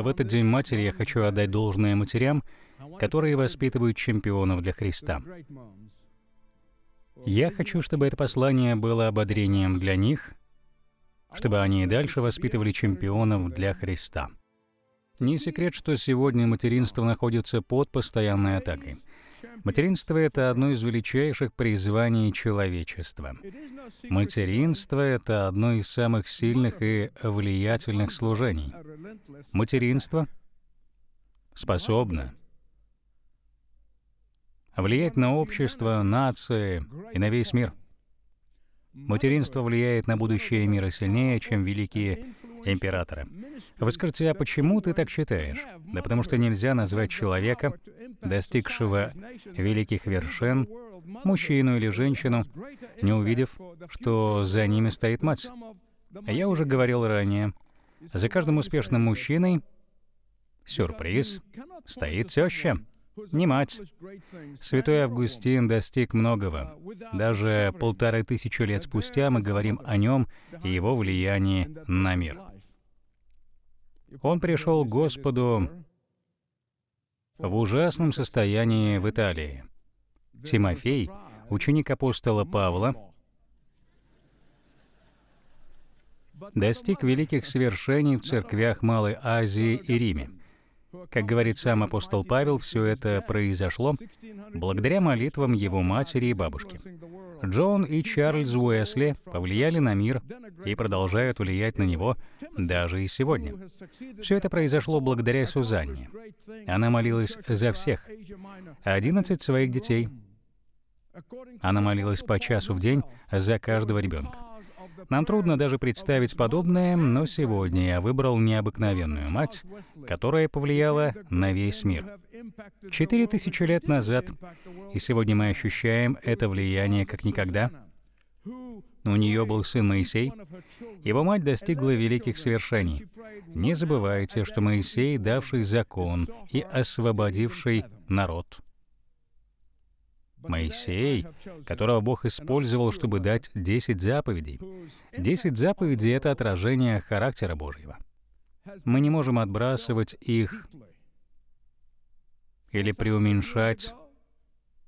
А в этот День Матери я хочу отдать должное матерям, которые воспитывают чемпионов для Христа. Я хочу, чтобы это послание было ободрением для них, чтобы они и дальше воспитывали чемпионов для Христа. Не секрет, что сегодня материнство находится под постоянной атакой. Материнство — это одно из величайших призваний человечества. Материнство — это одно из самых сильных и влиятельных служений. Материнство способно влиять на общество, нации и на весь мир. Материнство влияет на будущее мира сильнее, чем великие императоры. Вы скажете, а почему ты так считаешь? Да потому что нельзя назвать человека, достигшего великих вершин, мужчину или женщину, не увидев, что за ними стоит мать. Я уже говорил ранее, за каждым успешным мужчиной, сюрприз, стоит теща не мать. Святой Августин достиг многого. Даже полторы тысячи лет спустя мы говорим о нем и его влиянии на мир. Он пришел к Господу в ужасном состоянии в Италии. Тимофей, ученик апостола Павла, достиг великих свершений в церквях Малой Азии и Риме. Как говорит сам апостол Павел, все это произошло благодаря молитвам его матери и бабушки. Джон и Чарльз Уэсли повлияли на мир и продолжают влиять на него даже и сегодня. Все это произошло благодаря Сузанне. Она молилась за всех. 11 своих детей. Она молилась по часу в день за каждого ребенка. Нам трудно даже представить подобное, но сегодня я выбрал необыкновенную мать, которая повлияла на весь мир. Четыре тысячи лет назад, и сегодня мы ощущаем это влияние как никогда. У нее был сын Моисей. Его мать достигла великих свершений. Не забывайте, что Моисей, давший закон и освободивший народ — Моисей, которого Бог использовал, чтобы дать 10 заповедей. 10 заповедей — это отражение характера Божьего. Мы не можем отбрасывать их или преуменьшать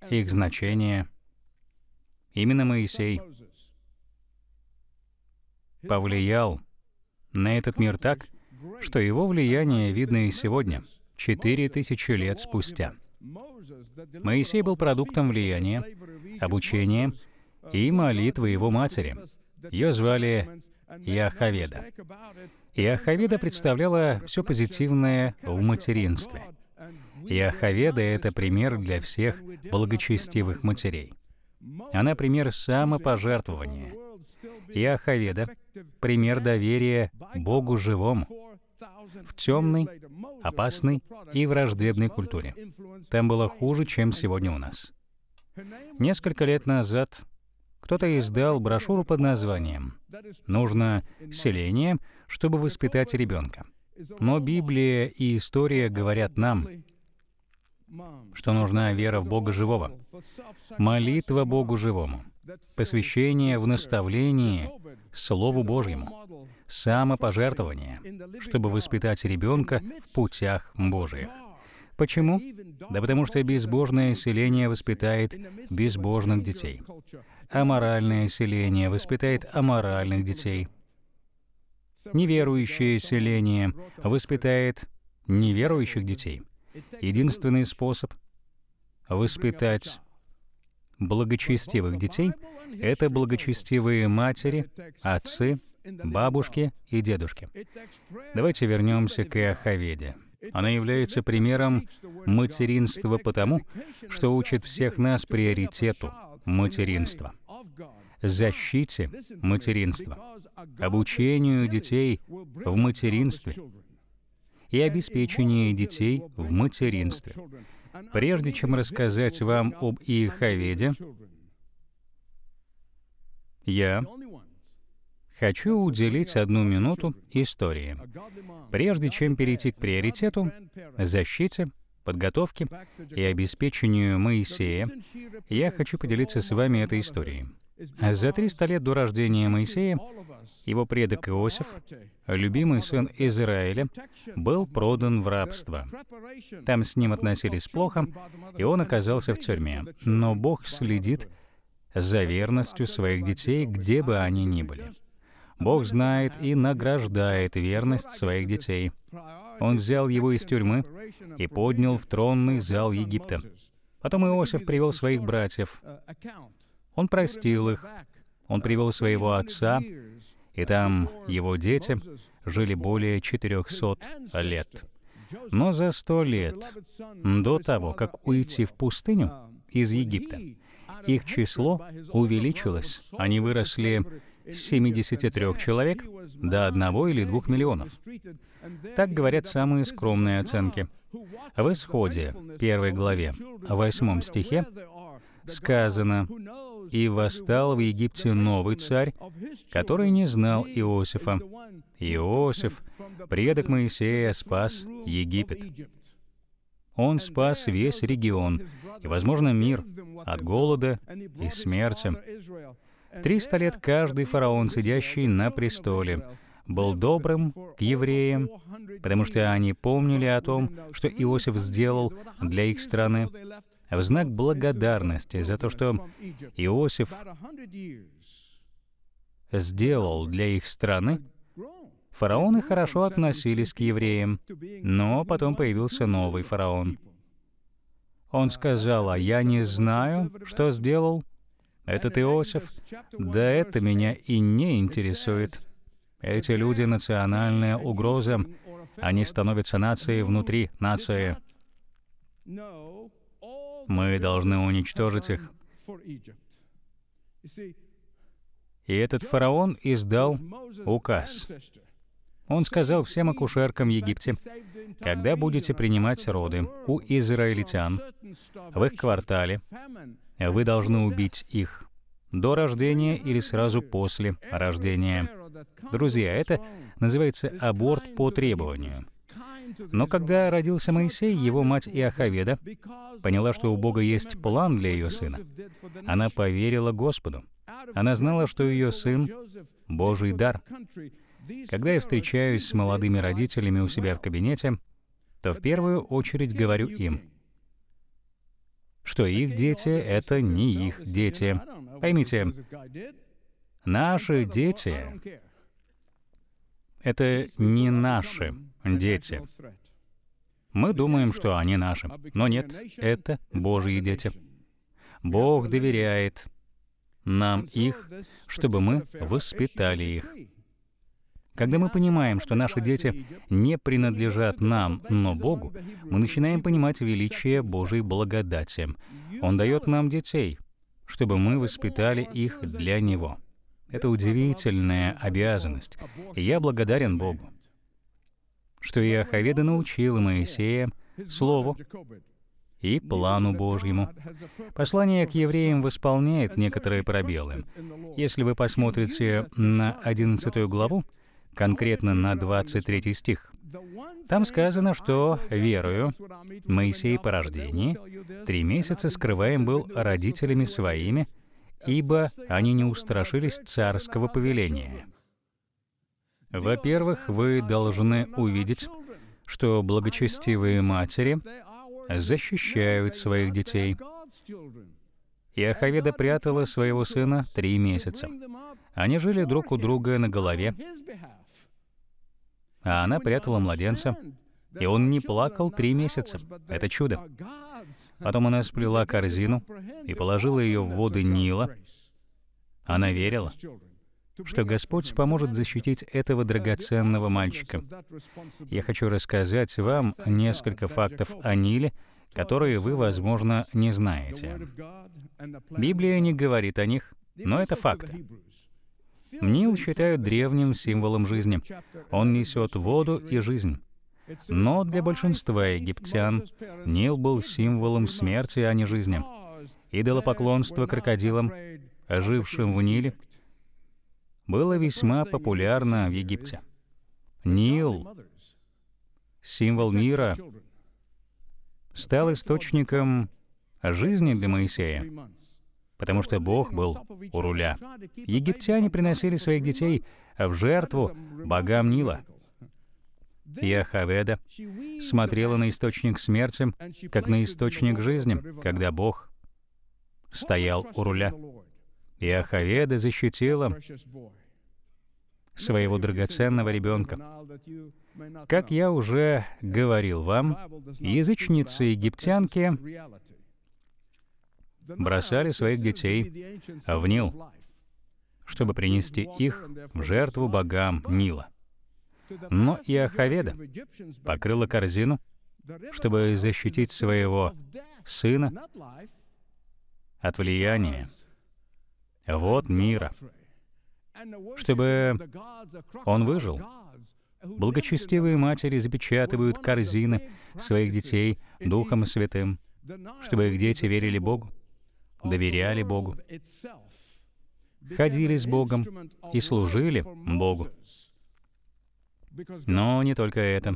их значение. Именно Моисей повлиял на этот мир так, что его влияние видно и сегодня, четыре тысячи лет спустя. Моисей был продуктом влияния, обучения и молитвы его матери. Ее звали Яховеда. Яховеда представляла все позитивное в материнстве. Яховеда — это пример для всех благочестивых матерей. Она пример самопожертвования. Яховеда — пример доверия Богу живому в темной, опасной и враждебной культуре. Там было хуже, чем сегодня у нас. Несколько лет назад кто-то издал брошюру под названием «Нужно селение, чтобы воспитать ребенка». Но Библия и история говорят нам, что нужна вера в Бога живого, молитва Богу живому, посвящение в наставлении Слову Божьему, самопожертвование, чтобы воспитать ребенка в путях Божьих. Почему? Да потому что безбожное селение воспитает безбожных детей. Аморальное селение воспитает аморальных детей. Неверующее селение воспитает неверующих детей. Единственный способ воспитать благочестивых детей — это благочестивые матери, отцы бабушки и дедушки. Давайте вернемся к Иохаведе. Она является примером материнства потому, что учит всех нас приоритету материнства, защите материнства, обучению детей в материнстве и обеспечению детей в материнстве. Прежде чем рассказать вам об Иеховеде, я хочу уделить одну минуту истории. Прежде чем перейти к приоритету, защите, подготовке и обеспечению Моисея, я хочу поделиться с вами этой историей. За 300 лет до рождения Моисея его предок Иосиф, любимый сын Израиля, был продан в рабство. Там с ним относились плохо, и он оказался в тюрьме. Но Бог следит за верностью своих детей, где бы они ни были. Бог знает и награждает верность своих детей. Он взял его из тюрьмы и поднял в тронный зал Египта. Потом Иосиф привел своих братьев. Он простил их. Он привел своего отца, и там его дети жили более 400 лет. Но за сто лет до того, как уйти в пустыню из Египта, их число увеличилось. Они выросли 73 человек до 1 или 2 миллионов. Так говорят самые скромные оценки. В Исходе, первой главе, восьмом стихе сказано, «И восстал в Египте новый царь, который не знал Иосифа. Иосиф, предок Моисея, спас Египет». Он спас весь регион и, возможно, мир от голода и смерти. Триста лет каждый фараон, сидящий на престоле, был добрым к евреям, потому что они помнили о том, что Иосиф сделал для их страны, в знак благодарности за то, что Иосиф сделал для их страны, фараоны хорошо относились к евреям, но потом появился новый фараон. Он сказал, «А я не знаю, что сделал этот Иосиф? Да это меня и не интересует. Эти люди — национальная угроза. Они становятся нацией внутри нации. Мы должны уничтожить их. И этот фараон издал указ. Он сказал всем акушеркам Египте, «Когда будете принимать роды у израильтян в их квартале, вы должны убить их до рождения или сразу после рождения. Друзья, это называется аборт по требованию. Но когда родился Моисей, его мать Иохаведа поняла, что у Бога есть план для ее сына. Она поверила Господу. Она знала, что ее сын — Божий дар. Когда я встречаюсь с молодыми родителями у себя в кабинете, то в первую очередь говорю им, что их дети — это не их дети. Поймите, наши дети — это не наши дети. Мы думаем, что они наши, но нет, это Божьи дети. Бог доверяет нам их, чтобы мы воспитали их. Когда мы понимаем, что наши дети не принадлежат нам, но Богу, мы начинаем понимать величие Божьей благодати. Он дает нам детей, чтобы мы воспитали их для Него. Это удивительная обязанность, и я благодарен Богу, что Иоховеда научил Моисея Слову и плану Божьему. Послание к евреям восполняет некоторые пробелы. Если вы посмотрите на 11 главу, конкретно на 23 стих. Там сказано, что верою Моисей по рождении три месяца скрываем был родителями своими, ибо они не устрашились царского повеления. Во-первых, вы должны увидеть, что благочестивые матери защищают своих детей. Иоховеда прятала своего сына три месяца. Они жили друг у друга на голове, а она прятала младенца, и он не плакал три месяца. Это чудо. Потом она сплела корзину и положила ее в воды Нила. Она верила, что Господь поможет защитить этого драгоценного мальчика. Я хочу рассказать вам несколько фактов о Ниле, которые вы, возможно, не знаете. Библия не говорит о них, но это факты. Нил считают древним символом жизни. Он несет воду и жизнь. Но для большинства египтян Нил был символом смерти, а не жизни. Идолопоклонство крокодилам, жившим в Ниле, было весьма популярно в Египте. Нил, символ мира, стал источником жизни для Моисея потому что Бог был у руля. Египтяне приносили своих детей в жертву богам Нила. Яхаведа смотрела на источник смерти, как на источник жизни, когда Бог стоял у руля. Яхаведа защитила своего драгоценного ребенка. Как я уже говорил вам, язычницы-египтянки бросали своих детей в Нил, чтобы принести их в жертву богам Нила. Но и Ахаведа покрыла корзину, чтобы защитить своего сына от влияния вот мира, чтобы он выжил. Благочестивые матери запечатывают корзины своих детей Духом Святым, чтобы их дети верили Богу доверяли Богу, ходили с Богом и служили Богу. Но не только это.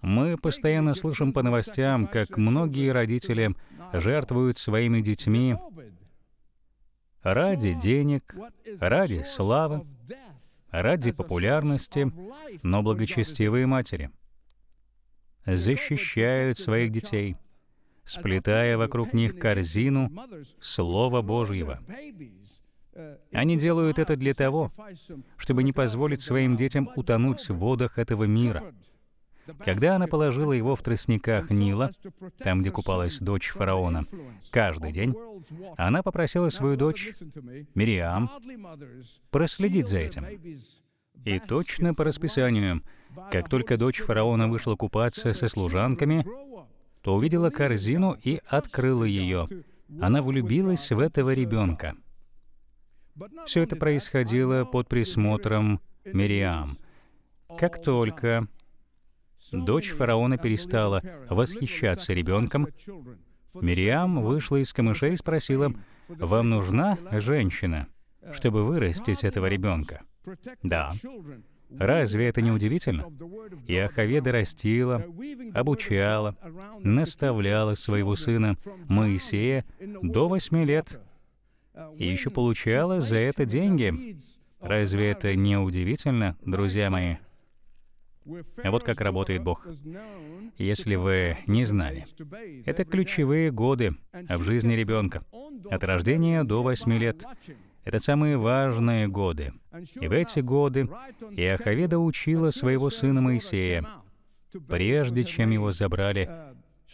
Мы постоянно слышим по новостям, как многие родители жертвуют своими детьми ради денег, ради славы, ради популярности, но благочестивые матери защищают своих детей — сплетая вокруг них корзину Слова Божьего. Они делают это для того, чтобы не позволить своим детям утонуть в водах этого мира. Когда она положила его в тростниках Нила, там, где купалась дочь фараона, каждый день, она попросила свою дочь, Мириам, проследить за этим. И точно по расписанию, как только дочь фараона вышла купаться со служанками, то увидела корзину и открыла ее. Она влюбилась в этого ребенка. Все это происходило под присмотром Мириам. Как только дочь фараона перестала восхищаться ребенком, Мириам вышла из камышей и спросила, «Вам нужна женщина, чтобы вырастить этого ребенка?» «Да». Разве это не удивительно? Яхове дорастила, обучала, наставляла своего сына Моисея до восьми лет и еще получала за это деньги. Разве это не удивительно, друзья мои? Вот как работает Бог. Если вы не знали, это ключевые годы в жизни ребенка, от рождения до восьми лет. Это самые важные годы. И в эти годы Иоховеда учила своего сына Моисея, прежде чем его забрали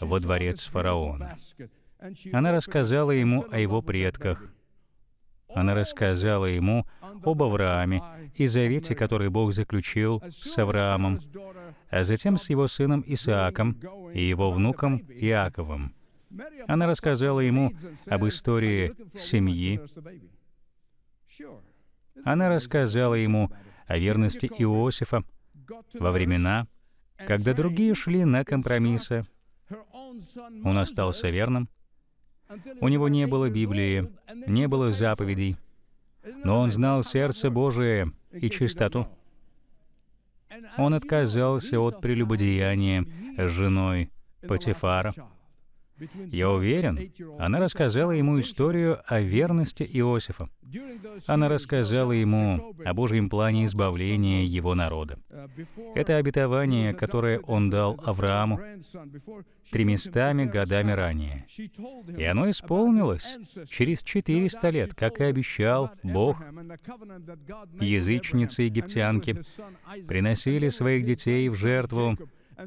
во дворец фараона. Она рассказала ему о его предках. Она рассказала ему об Аврааме и завете, который Бог заключил с Авраамом, а затем с его сыном Исааком и его внуком Иаковом. Она рассказала ему об истории семьи, она рассказала ему о верности Иосифа во времена, когда другие шли на компромиссы. Он остался верным. У него не было Библии, не было заповедей, но он знал сердце Божие и чистоту. Он отказался от прелюбодеяния с женой Патифара, я уверен, она рассказала ему историю о верности Иосифа. Она рассказала ему о Божьем плане избавления его народа. Это обетование, которое он дал Аврааму треместами годами ранее. И оно исполнилось через 400 лет, как и обещал Бог. Язычницы египтянки приносили своих детей в жертву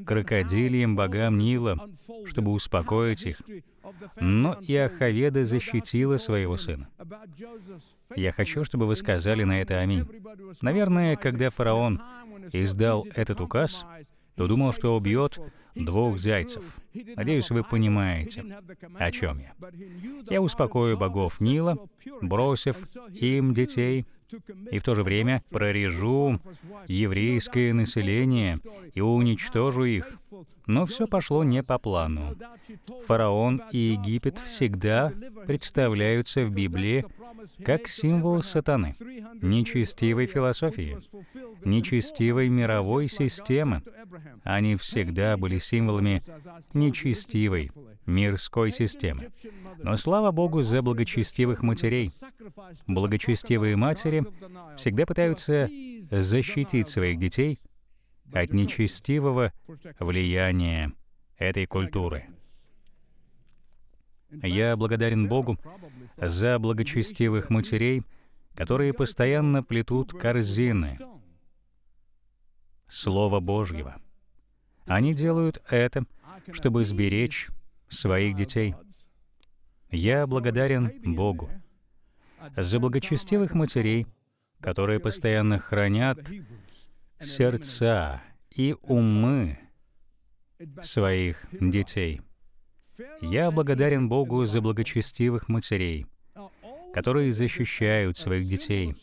крокодильям богам Нила, чтобы успокоить их. Но Иоховеда защитила своего сына. Я хочу, чтобы вы сказали на это «Аминь». Наверное, когда фараон издал этот указ, то думал, что убьет двух зайцев. Надеюсь, вы понимаете, о чем я. Я успокою богов Нила, бросив им детей, и в то же время прорежу еврейское население и уничтожу их. Но все пошло не по плану. Фараон и Египет всегда представляются в Библии как символ сатаны, нечестивой философии, нечестивой мировой системы. Они всегда были символами нечестивой мирской системы. Но слава Богу за благочестивых матерей. Благочестивые матери всегда пытаются защитить своих детей от нечестивого влияния этой культуры. Я благодарен Богу за благочестивых матерей, которые постоянно плетут корзины Слова Божьего — они делают это, чтобы сберечь своих детей. Я благодарен Богу за благочестивых матерей, которые постоянно хранят сердца и умы своих детей. Я благодарен Богу за благочестивых матерей, которые защищают своих детей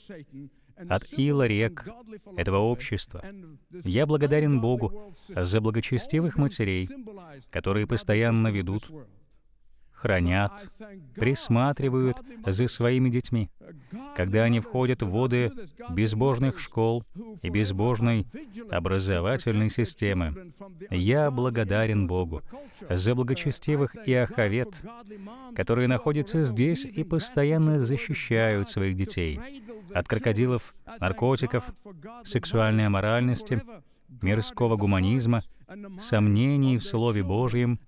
от ила рек этого общества. Я благодарен Богу за благочестивых матерей, которые постоянно ведут, хранят, присматривают за своими детьми, когда они входят в воды безбожных школ и безбожной образовательной системы. Я благодарен Богу за благочестивых иоховет, которые находятся здесь и постоянно защищают своих детей, от крокодилов, наркотиков, сексуальной аморальности, мирского гуманизма, сомнений в Слове Божьем,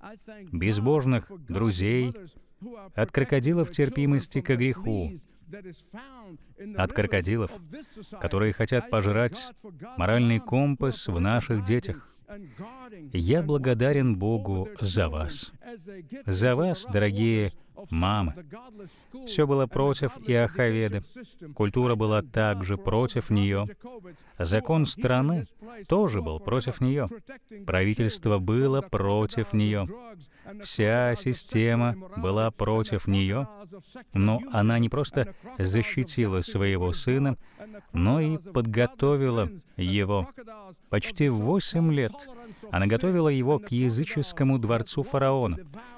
безбожных друзей, от крокодилов терпимости к греху, от крокодилов, которые хотят пожрать моральный компас в наших детях. Я благодарен Богу за вас. За вас, дорогие мамы. Все было против Иоховеды. Культура была также против нее. Закон страны тоже был против нее. Правительство было против нее. Вся система была против нее. Но она не просто защитила своего сына, но и подготовила его. Почти восемь лет она готовила его к языческому дворцу фараона,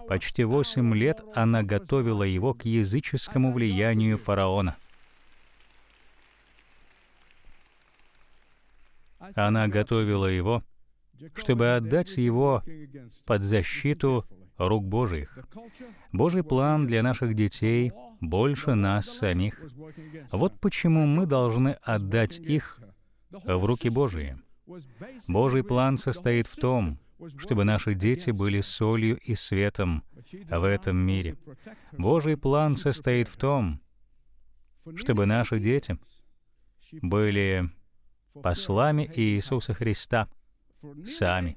Почти восемь лет она готовила его к языческому влиянию фараона. Она готовила его, чтобы отдать его под защиту рук Божьих. Божий план для наших детей больше нас самих. Вот почему мы должны отдать их в руки Божьи. Божий план состоит в том, чтобы наши дети были солью и светом в этом мире. Божий план состоит в том, чтобы наши дети были послами Иисуса Христа сами.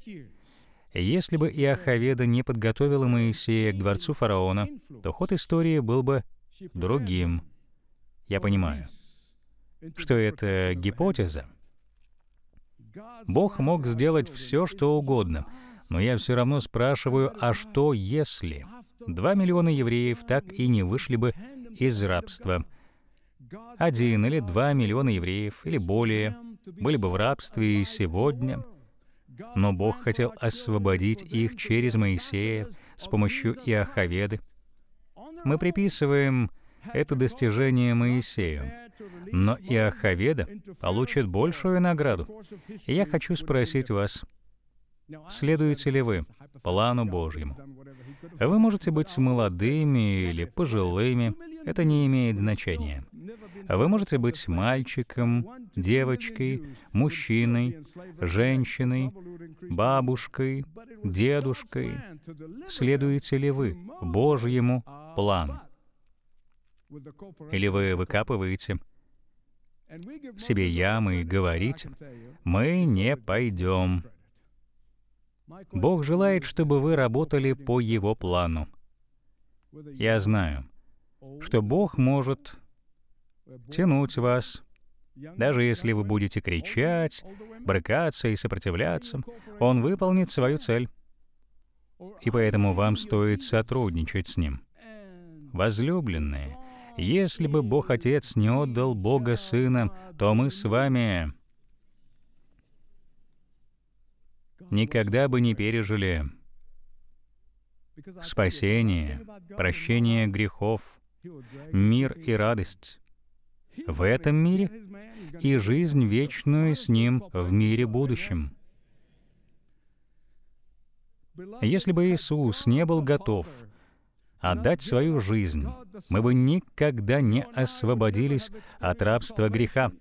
Если бы Иоховеда не подготовила Моисея к дворцу фараона, то ход истории был бы другим. Я понимаю, что это гипотеза, Бог мог сделать все, что угодно, но я все равно спрашиваю, а что если? Два миллиона евреев так и не вышли бы из рабства. Один или два миллиона евреев, или более, были бы в рабстве и сегодня. Но Бог хотел освободить их через Моисея с помощью Иоховеды. Мы приписываем это достижение Моисею но и Ахаведа получит большую награду. я хочу спросить вас, следуете ли вы плану Божьему? Вы можете быть молодыми или пожилыми, это не имеет значения. Вы можете быть мальчиком, девочкой, мужчиной, женщиной, бабушкой, дедушкой. Следуете ли вы Божьему плану? Или вы выкапываете себе ямы и говорите, «Мы не пойдем». Бог желает, чтобы вы работали по Его плану. Я знаю, что Бог может тянуть вас, даже если вы будете кричать, брыкаться и сопротивляться, Он выполнит свою цель. И поэтому вам стоит сотрудничать с Ним. Возлюбленные — если бы Бог Отец не отдал Бога Сына, то мы с вами никогда бы не пережили спасение, прощение грехов, мир и радость в этом мире и жизнь вечную с Ним в мире будущем. Если бы Иисус не был готов отдать свою жизнь, мы бы никогда не освободились от рабства греха.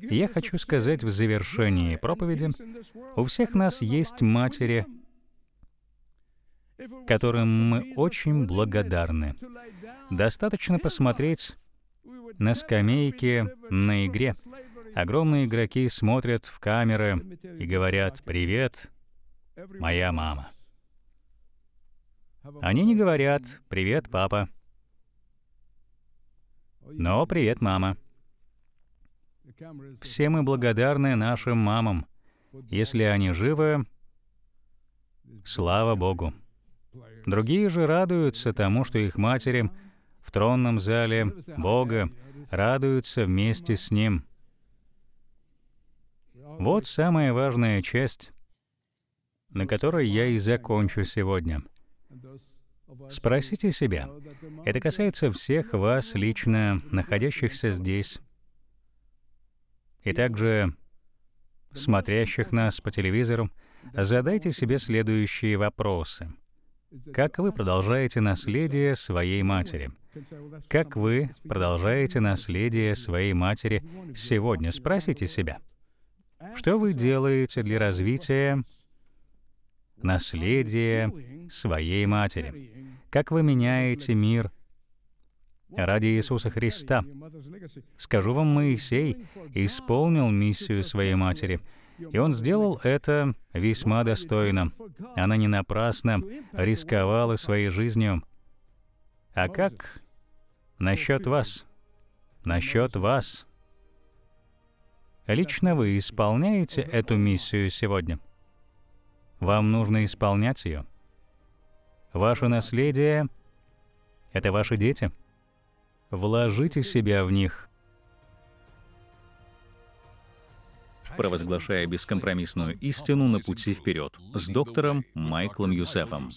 Я хочу сказать в завершении проповеди, у всех нас есть матери, которым мы очень благодарны. Достаточно посмотреть на скамейке на игре. Огромные игроки смотрят в камеры и говорят «Привет, моя мама». Они не говорят «Привет, папа», но «Привет, мама». Все мы благодарны нашим мамам. Если они живы, слава Богу. Другие же радуются тому, что их матери в тронном зале Бога радуются вместе с Ним. Вот самая важная часть, на которой я и закончу сегодня — Спросите себя, это касается всех вас лично, находящихся здесь, и также смотрящих нас по телевизору, задайте себе следующие вопросы. Как вы продолжаете наследие своей матери? Как вы продолжаете наследие своей матери сегодня? Спросите себя, что вы делаете для развития наследие своей матери. Как вы меняете мир ради Иисуса Христа? Скажу вам, Моисей исполнил миссию своей матери, и он сделал это весьма достойно. Она не напрасно рисковала своей жизнью. А как насчет вас? Насчет вас. Лично вы исполняете эту миссию сегодня? Вам нужно исполнять ее. Ваше наследие — это ваши дети. Вложите себя в них. Провозглашая бескомпромиссную истину на пути вперед с доктором Майклом Юсефом.